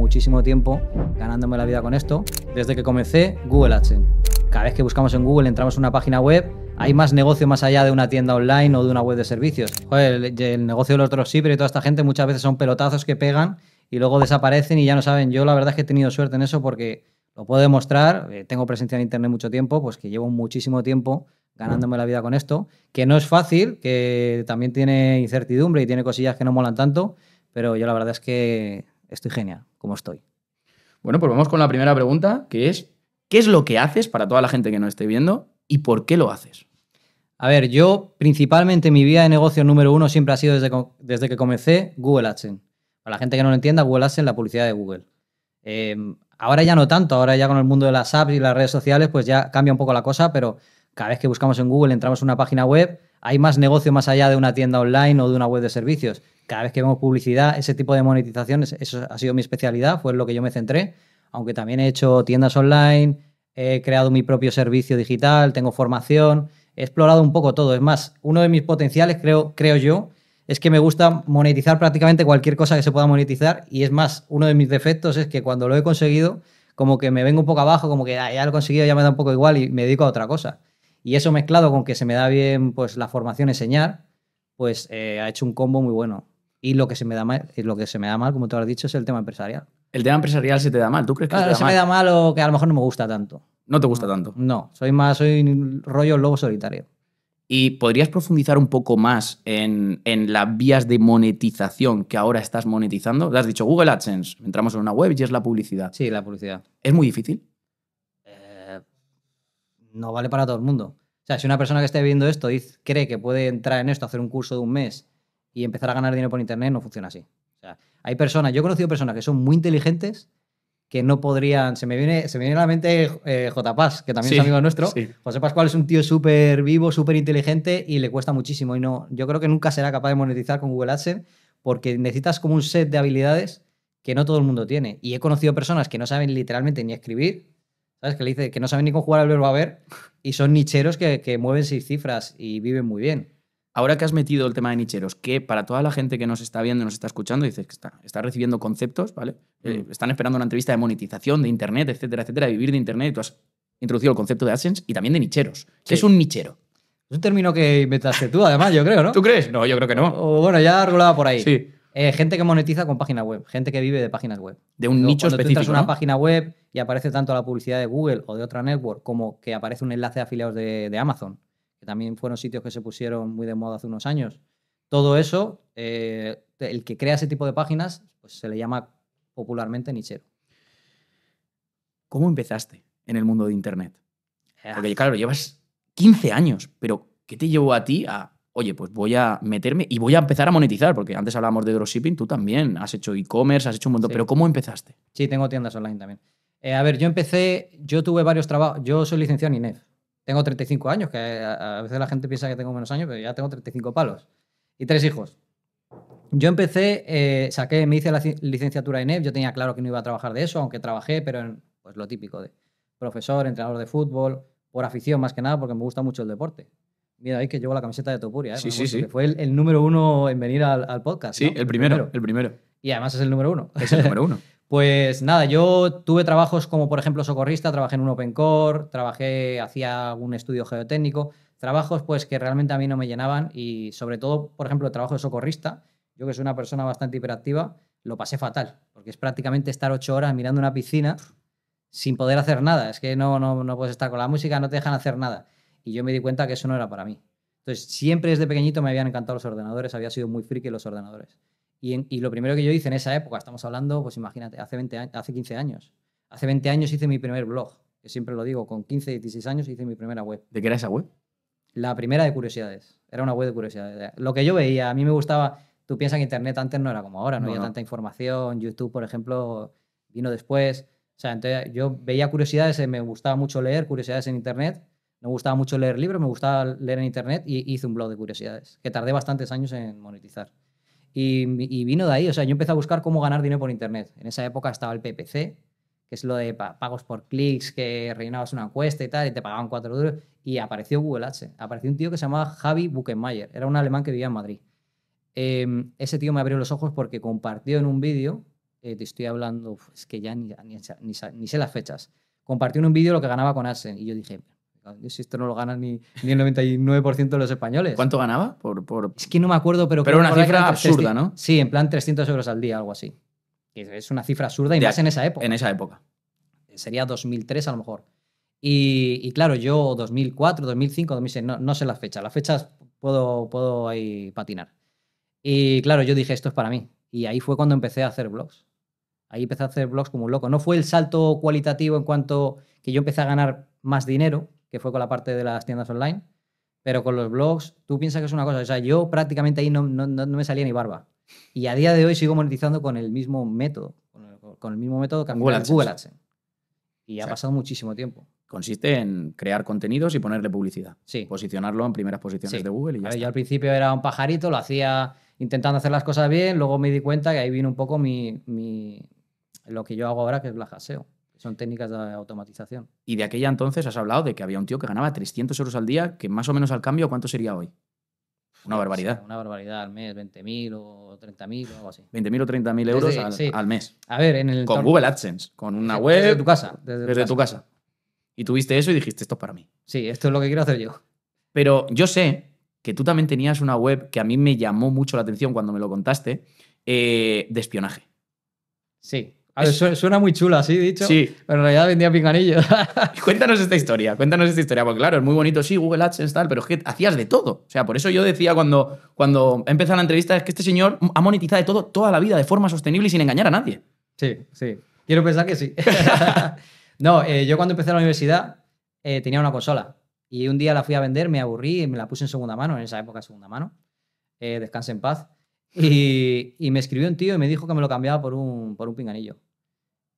muchísimo tiempo ganándome la vida con esto. Desde que comencé, Google AdSense. Cada vez que buscamos en Google, entramos en una página web, hay más negocio más allá de una tienda online o de una web de servicios. el, negocio de los dropshippers y toda esta gente muchas veces son pelotazos que pegan y luego desaparecen y ya no saben. Yo la verdad es que he tenido suerte en eso porque lo puedo demostrar, eh, tengo presencia en Internet mucho tiempo, pues que llevo muchísimo tiempo ganándome la vida con esto, que no es fácil, que también tiene incertidumbre y tiene cosillas que no molan tanto, pero yo la verdad es que estoy genial, como estoy. Bueno, pues vamos con la primera pregunta, que es, ¿qué es lo que haces para toda la gente que nos esté viendo y por qué lo haces? A ver, yo principalmente mi vía de negocio número uno siempre ha sido desde, desde que comencé Google AdSense. Para la gente que no lo entienda, Google AdSense la publicidad de Google. Em, ahora ya no tanto, ahora ya con el mundo de las apps y las redes sociales, pues ya cambia un poco la cosa, pero cada vez que buscamos en Google, entramos a una página web, hay más negocio más allá de una tienda online o de una web de servicios cada vez que vemos publicidad, ese tipo de monetización eso ha sido mi especialidad, fue en lo que yo me centré, aunque también he hecho tiendas online, he creado mi propio servicio digital, tengo formación, he explorado un poco todo. Es más, uno de mis potenciales, creo, creo yo, es que me gusta monetizar prácticamente cualquier cosa que se pueda monetizar y es más, uno de mis defectos es que cuando lo he conseguido, como que me vengo un poco abajo, como que ah, ya lo he conseguido, ya me da un poco igual y me dedico a otra cosa. Y eso mezclado con que se me da bien pues la formación enseñar, pues eh, ha hecho un combo muy bueno. Y lo que se me da mal, como tú has dicho, es el tema empresarial. El tema empresarial se te da mal, ¿tú crees que claro, se, se me da mal o que a lo mejor no me gusta tanto. No te gusta tanto. No, soy más, soy rollo lobo solitario. ¿Y podrías profundizar un poco más en, las vías de monetización que ahora estás monetizando? has dicho Google AdSense, entramos en una web y es la publicidad. Sí, la publicidad. ¿Es muy difícil? Eh, no vale para todo el mundo. O sea, si una persona que esté viendo esto cree que puede entrar en esto, hacer un curso de un mes y empezar a ganar dinero por Internet no funciona así. hay personas, yo he conocido personas que son muy inteligentes que no podrían. Se me viene, se viene a la mente eh, Paz, que también es amigo nuestro. José Pascual es un tío súper vivo, súper inteligente y le cuesta muchísimo. Y no, yo creo que nunca será capaz de monetizar con Google AdSense porque necesitas como un set de habilidades que no todo el mundo tiene. Y he conocido personas que no saben literalmente ni escribir, ¿sabes? Que le dice que no saben ni jugar al verbo a ver y son nicheros que, mueven seis cifras y viven muy bien. Ahora que has metido el tema de nicheros, que para toda la gente que nos está viendo y nos está escuchando, dices que está, está recibiendo conceptos, ¿vale? Eh, mm. están esperando una entrevista de monetización, de Internet, etcétera, etcétera, de vivir de Internet, y tú has introducido el concepto de AdSense y también de nicheros. es un nichero? Es un término que inventaste tú, además, yo creo, ¿no? ¿Tú crees? No, yo creo que no. O, bueno, ya regulaba por ahí. Sí. Eh, gente que monetiza con páginas web, gente que vive de páginas web. De un nicho específico. una página web y aparece tanto la publicidad de Google o de otra network como que aparece un enlace de afiliados de Amazon también fueron sitios que se pusieron muy de moda hace unos años. Todo eso, eh, el que crea ese tipo de páginas, pues se le llama popularmente nichero. ¿Cómo empezaste en el mundo de Internet? Ah. Porque claro, llevas 15 años, pero ¿qué te llevó a ti a, oye, pues voy a meterme y voy a empezar a monetizar? Porque antes hablábamos de dropshipping, tú también has hecho e-commerce, has hecho un montón, pero ¿cómo empezaste? Sí, tengo tiendas online también. Eh, a ver, yo empecé, yo tuve varios trabajos, yo soy licenciado en INEF, tengo 35 años, que eh, a veces la gente piensa que tengo menos años, pero ya tengo 35 palos. Y tres hijos. Yo empecé, eh, saqué, me hice la licenciatura en EF, yo tenía claro que no iba a trabajar de eso, aunque trabajé, pero en, pues lo típico de profesor, entrenador de fútbol, por afición más que nada, porque me gusta mucho el deporte. Mira, ahí que llevo la camiseta de Topuria, eh, sí, sí, sí. que fue el, número uno en venir al, podcast. Sí, el primero, el primero. Y además es el número uno. Es el número uno. Pues nada, yo tuve trabajos como por ejemplo socorrista, trabajé en un open core, trabajé, hacía un estudio geotécnico, trabajos pues que realmente a mí no me llenaban y sobre todo, por ejemplo, el trabajo de socorrista, yo que soy una persona bastante hiperactiva, lo pasé fatal, porque es prácticamente estar ocho horas mirando una piscina sin poder hacer nada, es que no, no, no puedes estar con la música, no te dejan hacer nada. Y yo me di cuenta que eso no era para mí. Entonces, siempre desde pequeñito me habían encantado los ordenadores, había sido muy friki los ordenadores. Y, lo primero que yo hice en esa época, estamos hablando, pues imagínate, hace, 20 hace 15 años. Hace 20 años hice mi primer blog, que siempre lo digo, con 15, 16 años hice mi primera web. ¿De qué era esa web? La primera de curiosidades. Era una web de curiosidades. Lo que yo veía, a mí me gustaba. Tú piensas que Internet antes no era como ahora, no, había tanta información. YouTube, por ejemplo, vino después. O sea, entonces yo veía curiosidades, eh, me gustaba mucho leer curiosidades en Internet. Me gustaba mucho leer libros, me gustaba leer en Internet y hice un blog de curiosidades, que tardé bastantes años en monetizar. Y, vino de ahí, o sea, yo empecé a buscar cómo ganar dinero por Internet. En esa época estaba el PPC, que es lo de pagos por clics, que rellenabas una encuesta y tal, y te pagaban cuatro duros. Y apareció Google Ads. Apareció un tío que se llamaba Javi Buchenmayer, era un alemán que vivía en Madrid. Em, ese tío me abrió los ojos porque compartió en un vídeo, eh, te estoy hablando, es que ya ni, sé las fechas, compartió en un vídeo lo que ganaba con Ads, Y yo dije, si esto no lo gana ni, ni el 99% de los españoles. ¿Cuánto ganaba? Por, Es que no me acuerdo, pero... Pero una cifra absurda, ¿no? Sí, en plan 300 euros al día, algo así. Es una cifra absurda y más en esa época. En esa época. Sería 2003 a lo mejor. Y, claro, yo 2004, 2005, 2006, no, sé las fechas. Las fechas puedo, puedo ahí patinar. Y claro, yo dije, esto es para mí. Y ahí fue cuando empecé a hacer blogs. Ahí empecé a hacer blogs como un loco. No fue el salto cualitativo en cuanto que yo empecé a ganar más dinero, que fue con la parte de las tiendas online. Pero con los blogs, tú piensas que es una cosa. O sea, yo prácticamente ahí no, me salía ni barba. Y a día de hoy sigo monetizando con el mismo método, con el, mismo método que Google Google Y ha pasado muchísimo tiempo. Consiste en crear contenidos y ponerle publicidad. Sí. Posicionarlo en primeras posiciones de Google y Yo al principio era un pajarito, lo hacía intentando hacer las cosas bien, luego me di cuenta que ahí vino un poco mi, lo que yo hago ahora, que es la son técnicas de automatización. Y de aquella entonces has hablado de que había un tío que ganaba 300 euros al día, que más o menos al cambio, ¿cuánto sería hoy? Una pues, barbaridad. una barbaridad al mes, 20.000 o 30.000 o algo así. 20.000 o 30.000 euros al, mes. A ver, en el. Con Google AdSense, con una web. Desde tu casa. Desde, tu, casa. Y tuviste eso y dijiste, esto es para mí. Sí, esto es lo que quiero hacer yo. Pero yo sé que tú también tenías una web que a mí me llamó mucho la atención cuando me lo contaste, eh, de espionaje. Sí. Suena muy chula, así dicho. Sí. Pero en realidad vendía pinganillos. cuéntanos esta historia, cuéntanos esta historia, porque claro, es muy bonito, sí, Google Ads tal, pero es que hacías de todo. O sea, por eso yo decía cuando, cuando la entrevista, es que este señor ha monetizado de todo toda la vida de forma sostenible y sin engañar a nadie. Sí, sí. Quiero pensar que sí. no, eh, yo cuando empecé la universidad eh, tenía una consola y un día la fui a vender, me aburrí y me la puse en segunda mano, en esa época segunda mano. Eh, descanse en paz. Y, y, me escribió un tío y me dijo que me lo cambiaba por un, por un pinganillo.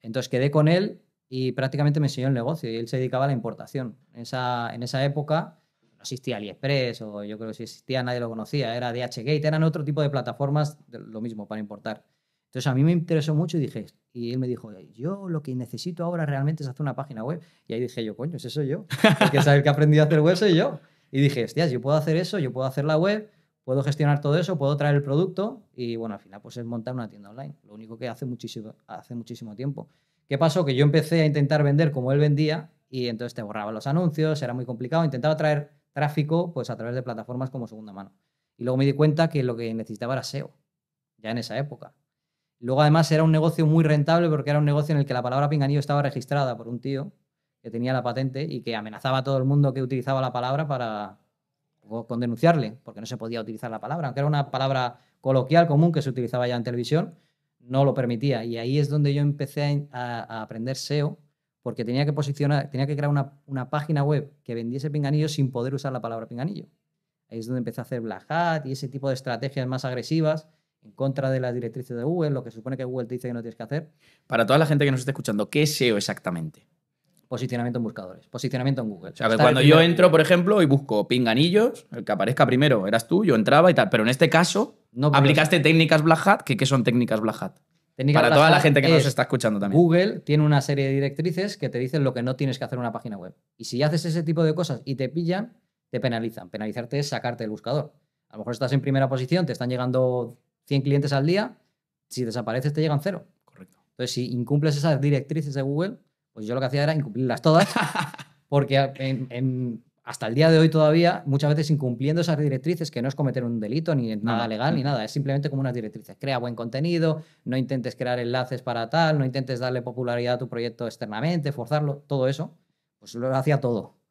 Entonces quedé con él y prácticamente me enseñó el negocio y él se dedicaba a la importación. En esa, en esa época no existía AliExpress o yo creo que si existía nadie lo conocía, era DHgate, eran otro tipo de plataformas, lo mismo, para importar. Entonces a mí me interesó mucho y dije, y él me dijo, yo lo que necesito ahora realmente es hacer una página web. Y ahí dije yo, coño, ¿es eso yo. que saber que he a hacer web soy yo. Y dije, hostias, yo puedo hacer eso, yo puedo hacer la web, puedo gestionar todo eso, puedo traer el producto y bueno, al final pues es montar una tienda online. Lo único que hace muchísimo, hace muchísimo tiempo. ¿Qué pasó? Que yo empecé a intentar vender como él vendía y entonces te borraba los anuncios, era muy complicado, intentaba traer tráfico pues a través de plataformas como segunda mano. Y luego me di cuenta que lo que necesitaba era SEO, ya en esa época. Luego además era un negocio muy rentable porque era un negocio en el que la palabra pinganillo estaba registrada por un tío que tenía la patente y que amenazaba a todo el mundo que utilizaba la palabra para, con denunciarle, porque no se podía utilizar la palabra, aunque era una palabra coloquial común que se utilizaba ya en televisión, no lo permitía. Y ahí es donde yo empecé a, aprender SEO, porque tenía que posicionar, tenía que crear una, una, página web que vendiese pinganillo sin poder usar la palabra pinganillo. Ahí es donde empecé a hacer black hat y ese tipo de estrategias más agresivas en contra de las directrices de Google, lo que supone que Google te dice que no tienes que hacer. Para toda la gente que nos está escuchando, ¿qué es SEO exactamente? posicionamiento en buscadores, posicionamiento en Google. O sea, cuando yo entro, por ejemplo, y busco pinganillos, el que aparezca primero eras tú, yo entraba y tal. Pero en este caso, no aplicaste técnicas Black Hat. ¿Qué, son técnicas Black Hat? Para toda la gente que nos está escuchando también. Google tiene una serie de directrices que te dicen lo que no tienes que hacer en una página web. Y si haces ese tipo de cosas y te pillan, te penalizan. Penalizarte es sacarte el buscador. A lo mejor estás en primera posición, te están llegando 100 clientes al día, si desapareces te llegan cero. Correcto. Entonces, si incumples esas directrices de Google, pues yo lo que hacía era incumplirlas todas, porque hasta el día de hoy todavía, muchas veces incumpliendo esas directrices, que no es cometer un delito ni nada, nada legal ni nada, es simplemente como unas directrices. Crea buen contenido, no intentes crear enlaces para tal, no intentes darle popularidad a tu proyecto externamente, forzarlo, todo eso. Pues lo hacía todo.